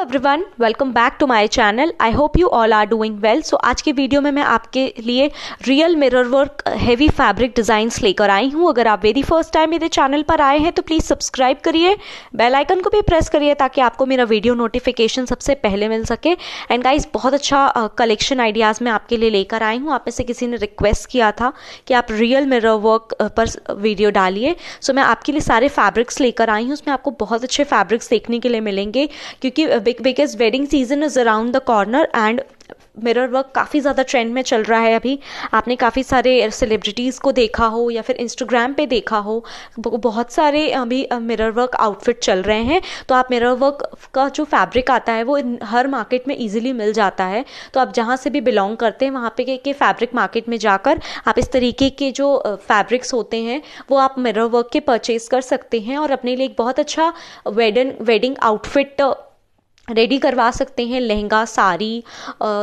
every everyone welcome back to my channel I hope you all are doing well so आज के video में मैं आपके लिए real mirror work heavy fabric designs लेकर आई हूँ अगर आप वेरी फर्स्ट टाइम मेरे चैनल पर आए हैं तो प्लीज़ सब्सक्राइब करिए बेल आइकन को भी प्रेस करिए ताकि आपको मेरा वीडियो नोटिफिकेशन सबसे पहले मिल सके एंड गाइज बहुत अच्छा कलेक्शन आइडियाज़ मैं आपके लिए लेकर आई हूँ आप में से किसी ने रिक्वेस्ट किया था कि आप रियल मिरर वर्क पर वीडियो डालिए सो so, मैं आपके लिए सारे फैब्रिक्स लेकर आई हूँ उसमें आपको बहुत अच्छे फैब्रिक्स देखने के लिए मिलेंगे क्योंकि biggest wedding season is around the corner and mirror work काफ़ी ज़्यादा ट्रेंड में चल रहा है अभी आपने काफ़ी सारे सेलिब्रिटीज़ को देखा हो या फिर इंस्टाग्राम पे देखा हो बहुत सारे अभी मिरर वर्क आउटफिट चल रहे हैं तो आप मिरर वर्क का जो फैब्रिक आता है वो हर मार्केट में इजीली मिल जाता है तो आप जहाँ से भी बिलोंग करते हैं वहाँ पे के, के फैब्रिक मार्केट में जाकर आप इस तरीके के जो फैब्रिक्स होते हैं वो आप मिरर वर्क के परचेज़ कर सकते हैं और अपने लिए एक बहुत अच्छा वेडन वेडिंग आउटफिट रेडी करवा सकते हैं लहंगा साड़ी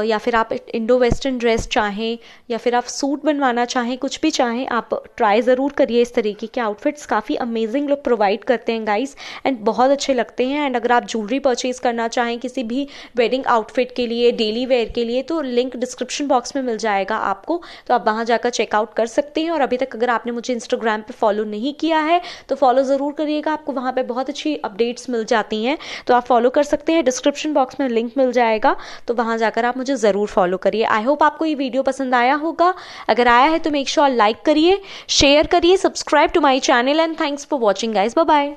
या फिर आप इंडो वेस्टर्न ड्रेस चाहें या फिर आप सूट बनवाना चाहें कुछ भी चाहें आप ट्राई ज़रूर करिए इस तरीके के आउटफिट्स काफ़ी अमेजिंग लुक प्रोवाइड करते हैं गाइस एंड बहुत अच्छे लगते हैं एंड अगर आप ज्वेलरी परचेज़ करना चाहें किसी भी वेडिंग आउटफिट के लिए डेली वेयर के लिए तो लिंक डिस्क्रिप्शन बॉक्स में मिल जाएगा आपको तो आप वहाँ जाकर चेकआउट कर सकते हैं और अभी तक अगर आपने मुझे इंस्टाग्राम पर फॉलो नहीं किया है तो फॉलो ज़रूर करिएगा आपको वहाँ पर बहुत अच्छी अपडेट्स मिल जाती हैं तो आप फॉलो कर सकते हैं डिस्क्रिप्शन बॉक्स में लिंक मिल जाएगा तो वहाँ जाकर आप मुझे ज़रूर फॉलो करिए आई होप आपको ये वीडियो पसंद आया होगा अगर आया है तो मेक श्योर लाइक करिए शेयर करिए subscribe to my channel and thanks for watching guys bye